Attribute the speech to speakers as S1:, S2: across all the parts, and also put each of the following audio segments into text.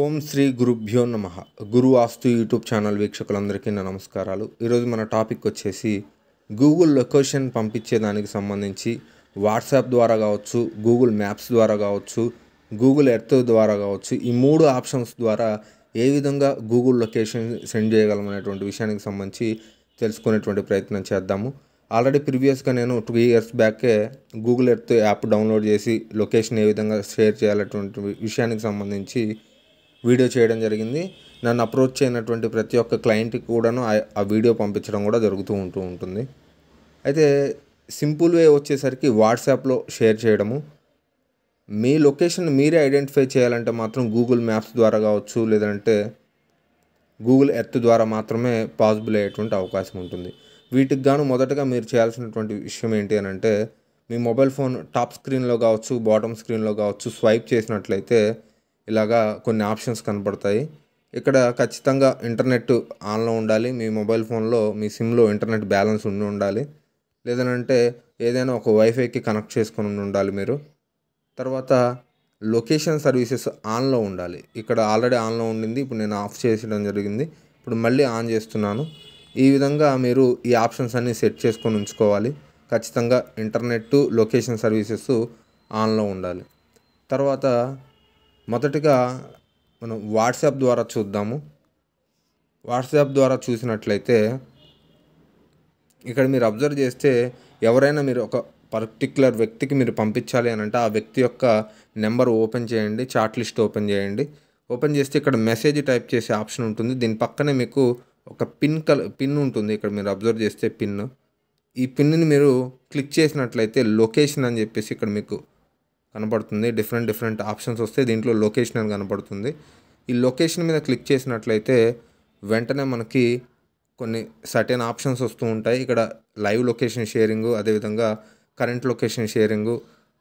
S1: ఓం శ్రీ గురుభ్యో నమ గురు ఆస్తు YouTube channel వీక్షకులందరికీ నా నమస్కారాలు ఈరోజు మన టాపిక్ వచ్చేసి గూగుల్ లొకేషన్ పంపించేదానికి సంబంధించి వాట్సాప్ ద్వారా కావచ్చు గూగుల్ మ్యాప్స్ ద్వారా కావచ్చు గూగుల్ ఎర్త్ ద్వారా కావచ్చు ఈ మూడు ఆప్షన్స్ ద్వారా ఏ విధంగా గూగుల్ లొకేషన్ సెండ్ చేయగలమనేటువంటి విషయానికి సంబంధించి తెలుసుకునేటువంటి ప్రయత్నం చేద్దాము ఆల్రెడీ ప్రీవియస్గా నేను టూ ఇయర్స్ బ్యాకే గూగుల్ ఎర్త్ యాప్ డౌన్లోడ్ చేసి లొకేషన్ ఏ విధంగా షేర్ చేయాలటువంటి విషయానికి సంబంధించి వీడియో చేయడం జరిగింది నన్ను అప్రోచ్ చేయనటువంటి ప్రతి ఒక్క క్లయింట్కి కూడాను ఆ వీడియో పంపించడం కూడా జరుగుతూ ఉంటూ ఉంటుంది అయితే సింపుల్ వే వచ్చేసరికి వాట్సాప్లో షేర్ చేయడము మీ లొకేషన్ మీరే ఐడెంటిఫై చేయాలంటే మాత్రం గూగుల్ మ్యాప్స్ ద్వారా కావచ్చు లేదంటే గూగుల్ ఎర్త్ ద్వారా మాత్రమే పాసిబుల్ అయ్యేటువంటి అవకాశం ఉంటుంది వీటికి గాను మొదటగా మీరు చేయాల్సినటువంటి విషయం ఏంటి అని అంటే మీ మొబైల్ ఫోన్ టాప్ స్క్రీన్లో కావచ్చు బాటమ్ స్క్రీన్లో కావచ్చు స్వైప్ చేసినట్లయితే ఇలాగా కొన్ని ఆప్షన్స్ కనపడతాయి ఇక్కడ ఖచ్చితంగా ఇంటర్నెట్ ఆన్లో ఉండాలి మీ మొబైల్ ఫోన్లో మీ సిమ్లో ఇంటర్నెట్ బ్యాలెన్స్ ఉండి ఉండాలి లేదనంటే ఏదైనా ఒక వైఫైకి కనెక్ట్ చేసుకొని ఉండాలి మీరు తర్వాత లొకేషన్ సర్వీసెస్ ఆన్లో ఉండాలి ఇక్కడ ఆల్రెడీ ఆన్లో ఉండింది ఇప్పుడు నేను ఆఫ్ చేసడం జరిగింది ఇప్పుడు మళ్ళీ ఆన్ చేస్తున్నాను ఈ విధంగా మీరు ఈ ఆప్షన్స్ అన్నీ సెట్ చేసుకొని ఉంచుకోవాలి ఖచ్చితంగా ఇంటర్నెట్ లొకేషన్ సర్వీసెస్ ఆన్లో ఉండాలి తర్వాత మొదటిగా మనం వాట్సాప్ ద్వారా చూద్దాము వాట్సాప్ ద్వారా చూసినట్లయితే ఇక్కడ మీరు అబ్జర్వ్ చేస్తే ఎవరైనా మీరు ఒక పర్టిక్యులర్ వ్యక్తికి మీరు పంపించాలి అని అంటే ఆ వ్యక్తి యొక్క నెంబర్ ఓపెన్ చేయండి చాట్ లిస్ట్ ఓపెన్ చేయండి ఓపెన్ చేస్తే ఇక్కడ మెసేజ్ టైప్ చేసే ఆప్షన్ ఉంటుంది దీని పక్కనే మీకు ఒక పిన్ కల్ పిన్ ఉంటుంది ఇక్కడ మీరు అబ్జర్వ్ చేస్తే పిన్ ఈ పిన్ని మీరు క్లిక్ చేసినట్లయితే లొకేషన్ అని చెప్పేసి ఇక్కడ మీకు కనపడుతుంది డిఫరెంట్ డిఫరెంట్ ఆప్షన్స్ వస్తే దీంట్లో లొకేషన్ అని కనపడుతుంది ఈ లొకేషన్ మీద క్లిక్ చేసినట్లయితే వెంటనే మనకి కొన్ని సర్టెన్ ఆప్షన్స్ వస్తూ ఉంటాయి ఇక్కడ లైవ్ లొకేషన్ షేరింగ్ అదేవిధంగా కరెంట్ లొకేషన్ షేరింగు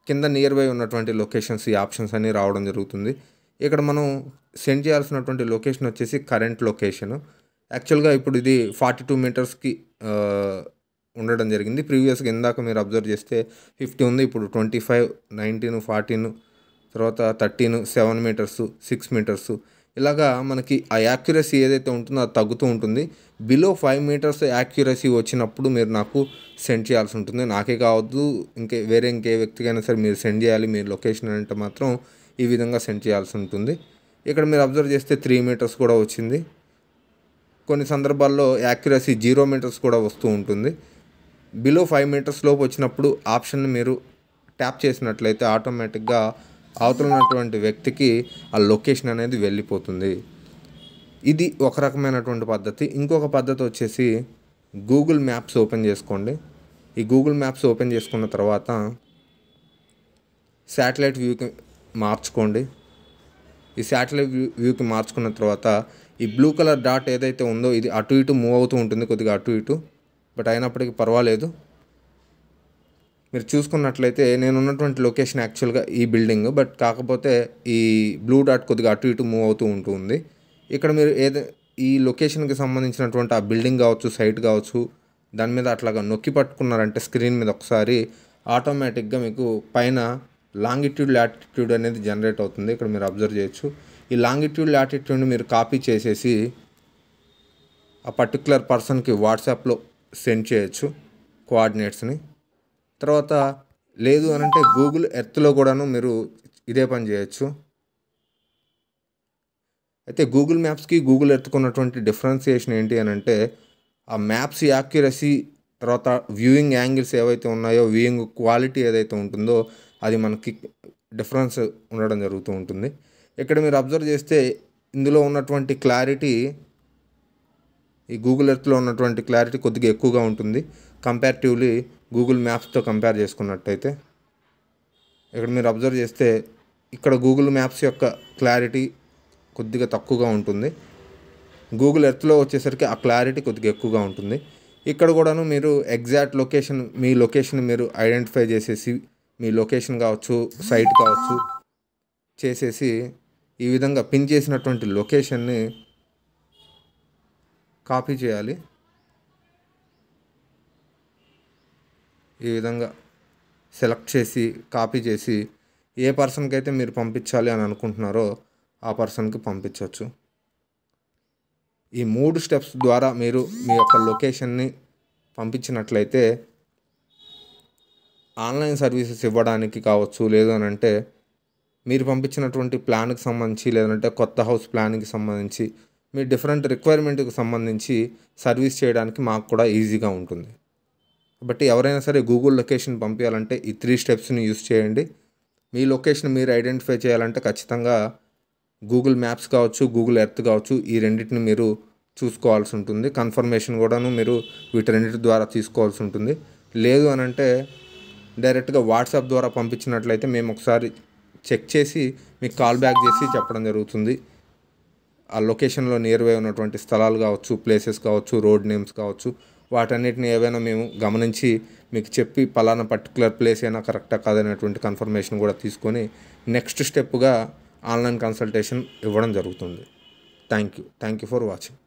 S1: కింద నియర్ బై ఉన్నటువంటి లొకేషన్స్ ఈ ఆప్షన్స్ అన్నీ రావడం జరుగుతుంది ఇక్కడ మనం సెండ్ చేయాల్సినటువంటి లొకేషన్ వచ్చేసి కరెంట్ లొకేషన్ యాక్చువల్గా ఇప్పుడు ఇది ఫార్టీ టూ మీటర్స్కి ఉండడం జరిగింది ప్రీవియస్గా ఇందాక మీరు అబ్జర్వ్ చేస్తే ఫిఫ్టీ ఉంది ఇప్పుడు ట్వంటీ ఫైవ్ నైన్టీన్ ఫార్టీన్ తర్వాత thirteen seven metres six metres ఇలాగా మనకి ఆ యాక్యురసీ ఏదైతే ఉంటుందో అది తగ్గుతూ ఉంటుంది బిలో ఫైవ్ మీటర్స్ యాక్యురసీ వచ్చినప్పుడు మీరు నాకు సెండ్ చేయాల్సి ఉంటుంది నాకే కావద్దు ఇంకే వేరే ఇంకే వ్యక్తికైనా సరే మీరు సెండ్ చేయాలి మీ లొకేషన్ అంటే మాత్రం ఈ విధంగా సెండ్ చేయాల్సి ఉంటుంది ఇక్కడ మీరు అబ్జర్వ్ చేస్తే త్రీ మీటర్స్ కూడా వచ్చింది కొన్ని సందర్భాల్లో యాక్యురసీ జీరో మీటర్స్ కూడా వస్తూ ఉంటుంది బిలో ఫైవ్ మీటర్స్ లోపు వచ్చినప్పుడు ఆప్షన్ మీరు ట్యాప్ చేసినట్లయితే ఆటోమేటిక్గా అవతల ఉన్నటువంటి వ్యక్తికి ఆ లొకేషన్ అనేది వెళ్ళిపోతుంది ఇది ఒక రకమైనటువంటి పద్ధతి ఇంకొక పద్ధతి వచ్చేసి గూగుల్ మ్యాప్స్ ఓపెన్ చేసుకోండి ఈ గూగుల్ మ్యాప్స్ ఓపెన్ చేసుకున్న తర్వాత శాటిలైట్ వ్యూకి మార్చుకోండి ఈ శాటిలైట్ వ్యూ వ్యూకి మార్చుకున్న తర్వాత ఈ బ్లూ కలర్ డాట్ ఏదైతే ఉందో ఇది అటు ఇటు మూవ్ అవుతూ ఉంటుంది కొద్దిగా అటు ఇటు బట్ అయినప్పటికీ పర్వాలేదు మీరు చూసుకున్నట్లయితే నేను ఉన్నటువంటి లొకేషన్ యాక్చువల్గా ఈ బిల్డింగ్ బట్ కాకపోతే ఈ బ్లూ డాట్ కొద్దిగా అటు ఇటు మూవ్ అవుతూ ఉంటుంది ఇక్కడ మీరు ఏదో ఈ లొకేషన్కి సంబంధించినటువంటి ఆ బిల్డింగ్ కావచ్చు సైట్ కావచ్చు దాని మీద అట్లాగా నొక్కి పట్టుకున్నారంటే స్క్రీన్ మీద ఒకసారి ఆటోమేటిక్గా మీకు పైన లాంగిట్యూడ్ లాటిట్యూడ్ అనేది జనరేట్ అవుతుంది ఇక్కడ మీరు అబ్జర్వ్ చేయొచ్చు ఈ లాంగిట్యూడ్ లాటిట్యూడ్ని మీరు కాపీ చేసేసి ఆ పర్టికులర్ పర్సన్కి వాట్సాప్లో సెండ్ చేయొచ్చు కోఆర్డినేట్స్ని తర్వాత లేదు అని అంటే గూగుల్ ఎర్త్లో కూడాను మీరు ఇదే పని చేయొచ్చు అయితే గూగుల్ మ్యాప్స్కి గూగుల్ ఎర్త్కున్నటువంటి డిఫరెన్సియేషన్ ఏంటి అని అంటే ఆ మ్యాప్స్ యాక్యురసీ తర్వాత వ్యూయింగ్ యాంగిల్స్ ఏవైతే ఉన్నాయో వ్యూయింగ్ క్వాలిటీ ఏదైతే ఉంటుందో అది మనకి డిఫరెన్స్ ఉండడం జరుగుతూ ఉంటుంది ఇక్కడ మీరు అబ్జర్వ్ చేస్తే ఇందులో ఉన్నటువంటి క్లారిటీ ఈ గూగుల్ ఎర్త్లో ఉన్నటువంటి క్లారిటీ కొద్దిగా ఎక్కువగా ఉంటుంది కంపారిటివ్లీ గూగుల్ మ్యాప్స్తో కంపేర్ చేసుకున్నట్టయితే ఇక్కడ మీరు అబ్జర్వ్ చేస్తే ఇక్కడ గూగుల్ మ్యాప్స్ యొక్క క్లారిటీ కొద్దిగా తక్కువగా ఉంటుంది గూగుల్ ఎర్త్లో వచ్చేసరికి ఆ క్లారిటీ కొద్దిగా ఎక్కువగా ఉంటుంది ఇక్కడ కూడాను మీరు ఎగ్జాక్ట్ లొకేషన్ మీ లొకేషన్ మీరు ఐడెంటిఫై చేసేసి మీ లొకేషన్ కావచ్చు సైట్ కావచ్చు చేసేసి ఈ విధంగా పిన్ చేసినటువంటి లొకేషన్ని కాపీ చేయాలి ఈ విధంగా సెలెక్ట్ చేసి కాపీ చేసి ఏ పర్సన్కి అయితే మీరు పంపించాలి అని అనుకుంటున్నారో ఆ పర్సన్కి పంపించవచ్చు ఈ మూడు స్టెప్స్ ద్వారా మీరు మీ యొక్క లొకేషన్ని పంపించినట్లయితే ఆన్లైన్ సర్వీసెస్ ఇవ్వడానికి కావచ్చు లేదు అని అంటే మీరు పంపించినటువంటి ప్లాన్కి సంబంధించి లేదంటే కొత్త హౌస్ ప్లాన్కి సంబంధించి మీ డిఫరెంట్ రిక్వైర్మెంట్కి సంబంధించి సర్వీస్ చేయడానికి మాకు కూడా ఈజీగా ఉంటుంది కాబట్టి ఎవరైనా సరే గూగుల్ లొకేషన్ పంపించాలంటే ఈ త్రీ స్టెప్స్ని యూస్ చేయండి మీ లొకేషన్ మీరు ఐడెంటిఫై చేయాలంటే ఖచ్చితంగా గూగుల్ మ్యాప్స్ కావచ్చు గూగుల్ ఎర్త్ కావచ్చు ఈ రెండింటిని మీరు చూసుకోవాల్సి ఉంటుంది కన్ఫర్మేషన్ కూడాను మీరు రెండింటి ద్వారా తీసుకోవాల్సి ఉంటుంది లేదు అని అంటే డైరెక్ట్గా వాట్సాప్ ద్వారా పంపించినట్లయితే మేము ఒకసారి చెక్ చేసి మీకు కాల్ బ్యాక్ చేసి చెప్పడం జరుగుతుంది ఆ లొకేషన్లో బై ఉన్నటువంటి స్థలాలు కావచ్చు ప్లేసెస్ కావచ్చు రోడ్ నేమ్స్ కావచ్చు వాటన్నిటిని ఏవైనా మేము గమనించి మీకు చెప్పి పలానా పర్టికులర్ ప్లేస్ అయినా కరెక్టా కాదనేటువంటి కన్ఫర్మేషన్ కూడా తీసుకొని నెక్స్ట్ స్టెప్గా ఆన్లైన్ కన్సల్టేషన్ ఇవ్వడం జరుగుతుంది thank you thank you for watching